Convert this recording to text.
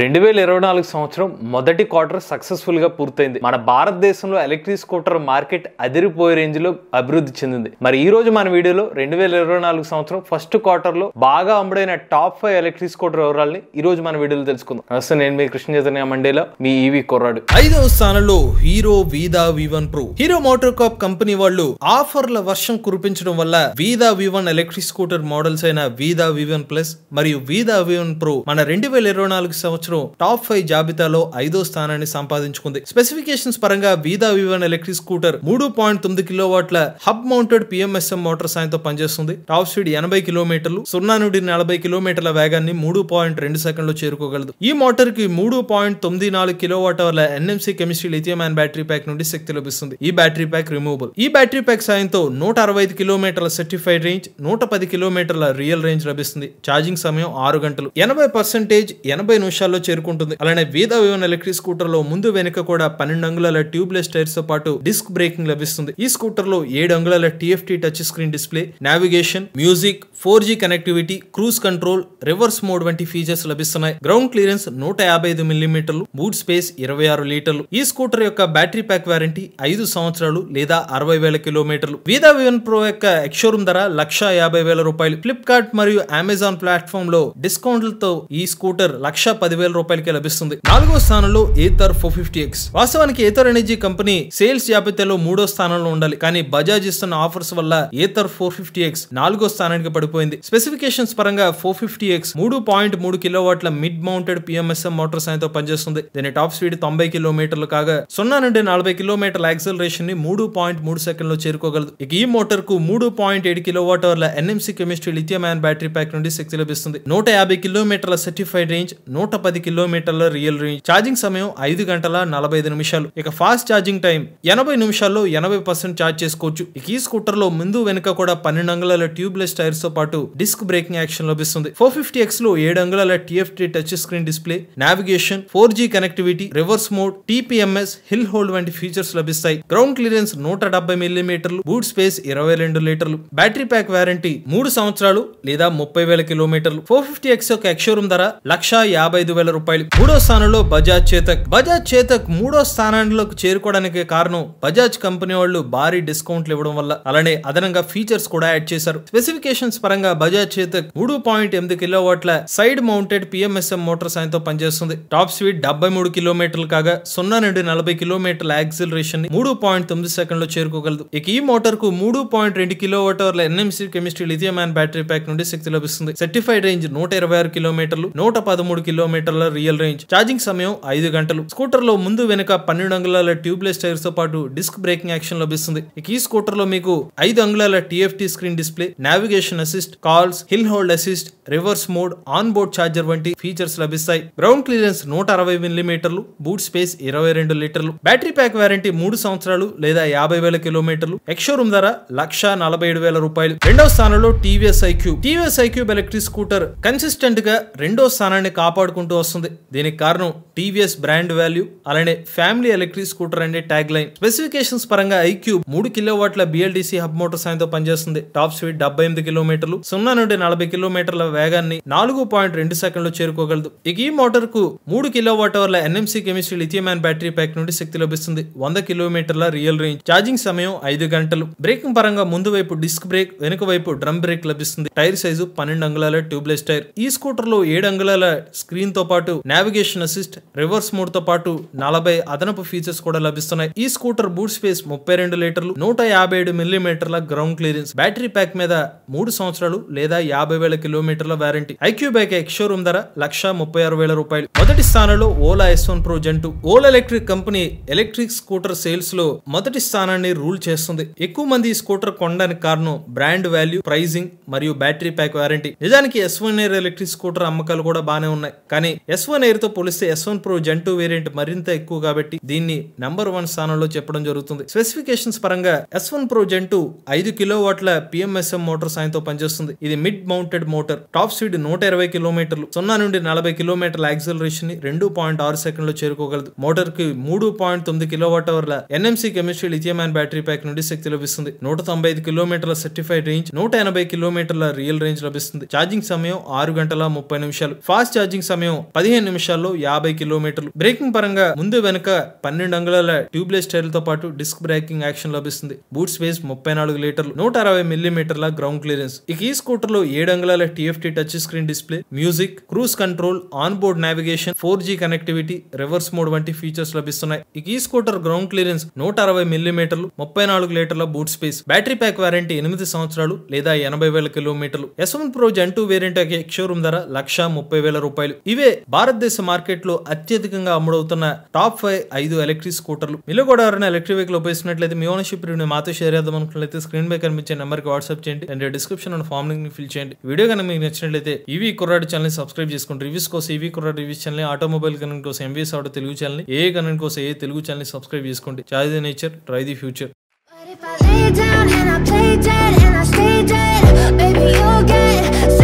రెండు వేల ఇరవై నాలుగు సంవత్సరం మొదటి క్వార్టర్ సక్సెస్ఫుల్గా పూర్తయింది మన భారతదేశంలో ఎలక్ట్రిక్ స్కూటర్ మార్కెట్ అదిరిపోయే రేంజ్లో అభివృద్ధి చెందింది మరి ఈ రోజు మన వీడియోలో రెండు వేల ఇరవై నాలుగు సంవత్సరం ఫస్ట్ క్వార్టర్లో బాగా అమ్ముడైన టాప్ ఫైవ్ ఎలక్ట్రిక్ స్కూటర్ వివరాలని ఈ రోజు మన వీడియోలో తెలుసుకుందాం నమస్తే నేను మీ కృష్ణ చైతన్య మండేలో మీ ఈవీ కొర్రాడు ఐదవ స్థానంలో Hero Vida V one pro Hero motor corp company వాళ్ళు ఆఫర్ల వర్షం కురిపించడం వల్ల Vida V one electric scooter models అయిన వీదా వివన్ ప్లస్ మరియు వీదా వివన్ ప్రో మన రెండు వేల ఇరవై నాలుగు సంవత్సరం టాప్ ఫైవ్ జాబితాలో ఐదో స్థానాన్ని సంపాదించుకుంది స్పెసిఫికేషన్స్ పరంగా వీదా వివన్ ఎలక్ట్రిక్ స్కూటర్ మూడు పాయింట్ తొమ్మిది కిలోవాట్ల హబ్ మౌంటెడ్ పిఎంఎస్ఎం మోటార్ సాయంతో పనిచేస్తుంది టాప్ స్పీడ్ ఎనభై కిలోమీటర్లు సున్నా నుండి నలభై కిలోమీటర్ల వేగాన్ని మూడు పాయింట్ రెండు సెకండ్లో చేరుకోగలదు ఈ మోటార్ కి మూడు పాయింట్ తొమ్మిది నాలుగు కిలోవాట్ అవర్ల NMC chemistry lithium and battery pack నుండి శక్తి లభిస్తుంది ఈ బ్యాటరీ ప్యాక్ రిమూవబుల్ ఈ బ్యాటరీ ప్యాక్ సాయంతో నూట అరవై ఐదు కిలోమీటర్ల సర్టిఫైడ్ రేంజ్ నూట పది కిలోమీటర్ల రియల్ రేంజ్ లభిస్తుంది ఛార్జింగ్ సమయం ఆరు గంటలు ఎనభై పర్సెంటేజ్ ఎనభై నిమిషాలు నిమిషాల్లో చేరుకుంటుంది అలానే వేద వివన్ ఎలక్ట్రిక్ స్కూటర్ లో ముందు వెనుక కూడా పన్నెండు అంగుళాల ట్యూబ్లెస్ టైర్స్ తో పాటు డిస్క్ బ్రేకింగ్ లభిస్తుంది ఈ స్కూటర్ లో ఏడు అంగుళాల TFT touch screen display navigation music four G connectivity cruise control reverse mode వంటి ఫీచర్స్ లభిస్తున్నాయి గ్రౌండ్ క్లియరెన్స్ నూట యాభై ఐదు మిల్లీమీటర్లు బూట్ స్పేస్ ఇరవై ఆరు లీటర్లు ఈ స్కూటర్ యొక్క బ్యాటరీ ప్యాక్ వారంటీ ఐదు సంవత్సరాలు లేదా అరవై వేల కిలోమీటర్లు వీదా వివన్ ప్రో యొక్క ఎక్స్షోరూమ్ ధర లక్ష యాభై వేల రూపాయలు ఫ్లిప్కార్ట్ మరియు అమెజాన్ ప్లాట్ఫామ్ లో డిస్కౌంట్లతో ఈ స్కూటర్ లక్ష పదివేల రూపాయలకి లభిస్తుంది నాలుగో స్థానంలో ఏథర్ ఫోర్ ఫిఫ్టీ ఎక్స్ వాస్తవానికి ఏథర్ ఎనర్జీ కంపెనీ సేల్స్ జాబితాలో మూడో స్థానంలో ఉండాలి కానీ బజాజ్ ఇస్తున్న ఆఫర్స్ వల్ల ఏథర్ ఫోర్ ఫిఫ్టీ ఎక్స్ నాలుగో స్థానానికి పడి ఓడిపోయింది స్పెసిఫికేషన్స్ పరంగా ఫోర్ ఫిఫ్టీ ఎక్స్ మూడు పాయింట్ మూడు కిలో వాట్ల మిడ్ మౌంటెడ్ పిఎంఎస్ఎం మోటార్ సాయంతో పనిచేస్తుంది దీని టాప్ స్పీడ్ తొంభై కిలోమీటర్లు కాగా సున్నా నుండి నలభై కిలోమీటర్ల యాక్సలరేషన్ ని మూడు పాయింట్ మూడు సెకండ్ లో చేరుకోగలదు ఇక ఈ మోటార్ కు మూడు పాయింట్ ఏడు కిలో వాట్ అవర్ల NMC chemistry lithium ion battery pack నుండి శక్తి లభిస్తుంది నూట యాభై కిలోమీటర్ల సర్టిఫైడ్ రేంజ్ నూట పది కిలోమీటర్ల రియల్ రేంజ్ ఛార్జింగ్ సమయం ఐదు గంటల నలభై ఐదు నిమిషాలు ఇక ఫాస్ట్ ఛార్జింగ్ టైం ఎనభై నిమిషాల్లో ఎనభై పర్సెంట్ ఛార్జ్ చేసుకోవచ్చు ఈ స్కూటర్ లో ముందు వెనుక కూడా పన్నెండు అంగుళాల ట్యూబ్లెస్ టైర్స్ తో పాటు డిస్క్ బ్రేకింగ్ యాక్షన్ లభిస్తుంది ఫోర్ ఫిఫ్టీ ఎక్స్ లో ఏడు అంగుళాల TFT touch screen display navigation four G connectivity reverse mode TPMS hill hold వంటి ఫీచర్స్ లభిస్తాయి గ్రౌండ్ క్లియరెన్స్ నూట డెబ్బై మిల్లీమీటర్లు బూట్ స్పేస్ ఇరవై రెండు లీటర్లు బ్యాటరీ ప్యాక్ వారంటీ మూడు సంవత్సరాలు లేదా ముప్పై వేల కిలోమీటర్లు ఫోర్ ఫిఫ్టీ ఎక్స్ యొక్క రూమ్ ధర లక్ష యాభై ఐదు వేల రూపాయలు మూడో స్థానంలో బజాజ్ చేతక్ బజాజ్ చేతక్ మూడో స్థానంలోకి చేరుకోవడానికి కారణం బజాజ్ కంపెనీ వాళ్ళు భారీ డిస్కౌంట్లు ఇవ్వడం వల్ల అలానే అదనంగా ఫీచర్స్ కూడా యాడ్ చేశారు స్పెసిఫికేషన్స్ పరంగా బజాజ్ చేతక్ మూడు పాయింట్ ఎనిమిది కిలోవాట్ల సైడ్ మౌంటెడ్ పిఎంఎస్ఎం మోటార్ సాయంతో పనిచేస్తుంది టాప్ స్పీడ్ డెబ్బై మూడు కిలోమీటర్లు కాగా సున్నా నుండి నలభై కిలోమీటర్ల యాక్సిలరేషన్ మూడు పాయింట్ తొమ్మిది సెకండ్ లో చేరుకోగలదు ఇక ఈ మోటార్ కు మూడు పాయింట్ రెండు కిలోవాట్ అవర్ల NMC chemistry lithium and battery pack నుండి శక్తి లభిస్తుంది సర్టిఫైడ్ రేంజ్ నూట ఇరవై ఆరు కిలోమీటర్లు నూట పదమూడు కిలోమీటర్ల రియల్ రేంజ్ ఛార్జింగ్ సమయం ఐదు గంటలు స్కూటర్ లో ముందు వెనుక పన్నెండు అంగుళాల ట్యూబ్లెస్ టైర్స్ తో పాటు డిస్క్ బ్రేకింగ్ యాక్షన్ లభిస్తుంది ఇక ఈ స్కూటర్ లో మీకు ఐదు అంగుళాల TFT screen display navigation assist assist calls hill hold assist reverse mode on board charger వంటి ఫీచర్స్ లభిస్తాయి గ్రౌండ్ క్లియరెన్స్ నూట అరవై మిల్లీమీటర్లు బూట్ స్పేస్ ఇరవై రెండు లీటర్లు బ్యాటరీ ప్యాక్ వారంటీ మూడు సంవత్సరాలు లేదా యాభై వేల కిలోమీటర్లు ఎక్షోరూమ్ ధర లక్ష నలభై ఏడు వేల రూపాయలు రెండో స్థానంలో TVS iQube TVS iQube electric scooter consistent గా రెండో స్థానాన్ని కాపాడుకుంటూ వస్తుంది దీనికి కారణం టీవీఎస్ బ్రాండ్ వాల్యూ అలానే ఫ్యామిలీ ఎలక్ట్రిక్ స్కూటర్ అనే ట్యాగ్ లైన్ స్పెసిఫికేషన్స్ పరంగా ఐక్యూ మూడు కిలో వాట్ల బిఎల్డిసి హబ్ మోటార్ సాయంతో పనిచేస్తుంది టాప్ స్పీడ్ డెబ్బై ఎనిమిది కిలోమీటర్లు కిలోమీటర్లు సున్నా నుండి నలభై కిలోమీటర్ల వేగాన్ని నాలుగు పాయింట్ రెండు సెకండ్లు చేరుకోగలదు ఇక ఈ మోటార్ కు మూడు కిలో వాట్ అవర్ల NMC chemistry lithium ion battery pack నుండి శక్తి లభిస్తుంది వంద కిలోమీటర్ల రియల్ రేంజ్ ఛార్జింగ్ సమయం ఐదు గంటలు బ్రేకింగ్ పరంగా ముందు వైపు డిస్క్ బ్రేక్ వెనుక వైపు డ్రమ్ బ్రేక్ లభిస్తుంది టైర్ సైజు పన్నెండు అంగుళాల ట్యూబ్లెస్ టైర్ ఈ స్కూటర్ లో ఏడు అంగుళాల స్క్రీన్ తో పాటు నావిగేషన్ అసిస్ట్ రివర్స్ మోడ్ తో పాటు నలభై అదనపు ఫీచర్స్ కూడా లభిస్తున్నాయి ఈ స్కూటర్ బూట్ స్పేస్ ముప్పై రెండు లీటర్లు నూట యాభై ఏడు మిల్లీమీటర్ల గ్రౌండ్ క్లియరెన్స్ బ్యాటరీ ప్యాక్ మీద మూడు సంవత్సరాలు సంవత్సరాలు లేదా యాభై వేల కిలోమీటర్ల warranty iQube bike ex showroom ధర లక్ష ముప్పై ఆరు వేల రూపాయలు మొదటి స్థానంలో Ola S one pro gen two Ola electric company electric scooter sales లో మొదటి స్థానాన్ని రూల్ చేస్తుంది ఎక్కువ మంది ఈ స్కూటర్ కొనడానికి కారణం బ్రాండ్ వాల్యూ ప్రైజింగ్ మరియు బ్యాటరీ ప్యాక్ వారంటీ నిజానికి S one air electric scooter అమ్మకాలు కూడా బాగానే ఉన్నాయి కానీ ఎస్ వన్ ఎయిర్ తో పోలిస్తే S one pro gen two variant మరింత ఎక్కువ కాబట్టి దీన్ని నంబర్ వన్ స్థానంలో చెప్పడం జరుగుతుంది స్పెసిఫికేషన్స్ పరంగా ఎస్ వన్ ప్రో జంటు ఐదు కిలో వాట్ల పిఎంఎస్ఎం మోటార్ సాయంతో పనిచేస్తుంది పనిచేస్తుంది ఇది mid mounted motor top speed నూట ఇరవై కిలోమీటర్లు సున్నా నుండి నలభై కిలోమీటర్ల యాక్సిలరేషన్ ని రెండు పాయింట్ ఆరు లో చేరుకోగలదు మోటార్ కి మూడు పాయింట్ తొమ్మిది కిలోవాట్ అవర్ల NMC chemistry lithium ion battery pack నుండి శక్తి లభిస్తుంది నూట తొంభై ఐదు కిలోమీటర్ల సర్టిఫైడ్ రేంజ్ నూట ఎనభై కిలోమీటర్ల రియల్ రేంజ్ లభిస్తుంది ఛార్జింగ్ సమయం ఆరు గంటల ముప్పై నిమిషాలు ఫాస్ట్ ఛార్జింగ్ సమయం పదిహేను నిమిషాల్లో యాభై కిలోమీటర్లు బ్రేకింగ్ పరంగా ముందు వెనుక పన్నెండు అంగుళాల ట్యూబ్లెస్ టైర్లతో పాటు డిస్క్ బ్రేకింగ్ యాక్షన్ లభిస్తుంది బూట్ స్పేస్ ముప్పై నాలుగు లీటర్లు నూట అరవై మిల్లీమీటర్ల గ్రౌండ్ క్లియరెన్స్ ఇక ఈ లో ఏడు అంగుళాల TFT touch screen display music cruise control on board navigation four G connectivity reverse mode వంటి ఫీచర్స్ లభిస్తున్నాయి ఇక ఈ స్కూటర్ గ్రౌండ్ క్లియరెన్స్ నూట అరవై మిల్లీమీటర్లు ముప్పై నాలుగు లీటర్ల boot space battery pack warranty ఎనిమిది సంవత్సరాలు లేదా ఎనభై వేల కిలోమీటర్లు S one pro gen two variant showroom ధర లక్ష ముప్పై వేల రూపాయలు ఇవే భారతదేశ మార్కెట్ లో అత్యధికంగా అమ్ముడవుతున్న టాప్ ఫైవ్ ఐదు ఎలక్ట్రిక్ స్కూటర్లు మీలో కూడా ఎవరైనా ఎలక్ట్రిక్ వెహికల్ ఉపయోగిస్తున్నట్లయితే మీ ఓనర్షిప్ రివ్యూ మాతో షేర్ చేద్దాం అనుకున్నట్లయితే స్క్రీన్ పై కనిపించే నెంబర్కి వాట్సాప్ చేయండి అండ్ డిస్క్రిప్షన్ ఉన్న ఫామ్ లింక్ ని ఫిల్ చేయండి వీడియో కనుక మీకు నచ్చినట్లయితే ఈవీ కుర్రాడు ఛానల్ సబ్స్క్రైబ్ చేసుకోండి రివ్యూస్ కోసం EV Kurradu reviews channel automobile connect కోసం MVS auto Telugu channel A connect కోసం ఏ తెలుగు ఛానల్ సబ్స్క్రైబ్ చేసుకోండి chai the nature try the future But if I lay down and I play dead and I stay dead, baby, you'll get.